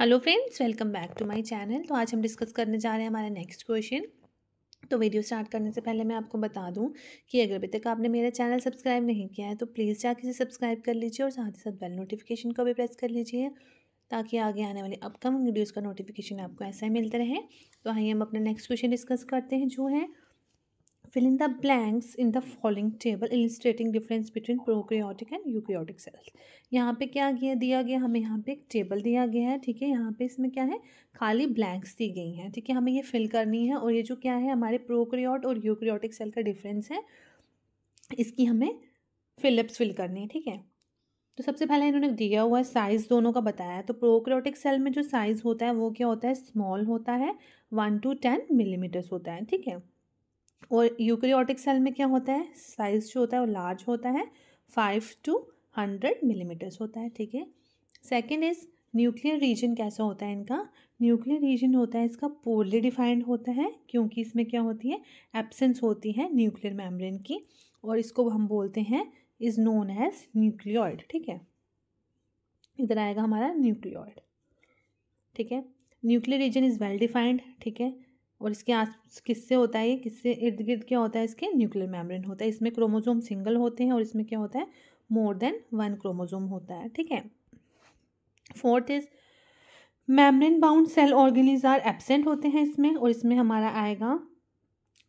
hello friends welcome back to my channel तो आज हम डिस्कस करने जा रहे हैं हमारा नेक्स्ट क्वेश्चन तो वीडियो स्टार्ट करने से पहले मैं आपको बता दूं कि अगर अभी तक आपने मेरा चैनल सब्सक्राइब नहीं किया है तो प्लीज़ जाके इसे सब्सक्राइब कर लीजिए और साथ ही साथ बेल नोटिफिकेशन को भी प्रेस कर लीजिए ताकि आगे आने वाली अपकमिंग वीडियोज़ का नोटिफिकेशन आपको ऐसा ही मिलता रहे तो आइए हम अपना नेक्स्ट क्वेश्चन डिस्कस करते हैं जो है fill in the blanks in the following table illustrating difference between prokaryotic and eukaryotic cells यहाँ पे क्या किया दिया गया हमें यहाँ पे एक टेबल दिया गया है ठीक है यहाँ पे इसमें क्या है खाली ब्लैंक्स दी गई हैं ठीक है हमें ये फिल करनी है और ये जो क्या है हमारे प्रोक्रियोट और यूक्रियाटिक सेल का डिफरेंस है इसकी हमें फिलिप्स फिल करनी है ठीक है तो सबसे पहले इन्होंने दिया हुआ है साइज़ दोनों का बताया है तो प्रोक्रियोटिक सेल में जो साइज़ होता है वो क्या होता है स्मॉल होता है वन टू टेन मिलीमीटर्स होता है ठीक है और यूक्रियाटिक सेल में क्या होता है साइज़ जो होता है वो लार्ज होता है फाइव टू हंड्रेड मिलीमीटर्स होता है ठीक है सेकेंड इज़ न्यूक्लियर रीजन कैसा होता है इनका न्यूक्लियर रीजन होता है इसका पोरली डिफाइंड होता है क्योंकि इसमें क्या होती है एब्सेंस होती है न्यूक्लियर मेम्ब्रेन की और इसको हम बोलते हैं इज़ नोन एज न्यूक्लियॉइड ठीक है इधर आएगा हमारा न्यूक्लियॉइड ठीक है nuclear region is well defined ठीक है और इसके आस किससे होता है ये किससे इर्द गिर्द क्या होता है इसके न्यूक्लियर मेम्ब्रेन होता है इसमें क्रोमोजोम सिंगल होते हैं और इसमें क्या होता है मोर देन वन क्रोमोजोम होता है ठीक है fourth is membrane bound cell organelles are absent होते हैं इसमें और इसमें हमारा आएगा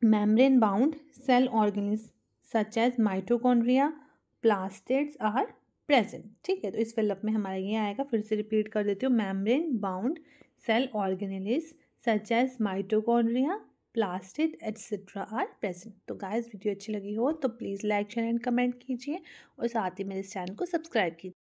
membrane bound cell organelles such as mitochondria plastids are present ठीक है तो इस फिलअप में हमारा ये आएगा फिर से रिपीट कर देती हूँ membrane bound cell organelles such as mitochondria plastid etcetera are present तो गाइस वीडियो अच्छी लगी हो तो please like share and comment कीजिए और साथ ही मेरे चैनल को सब्सक्राइब कीजिए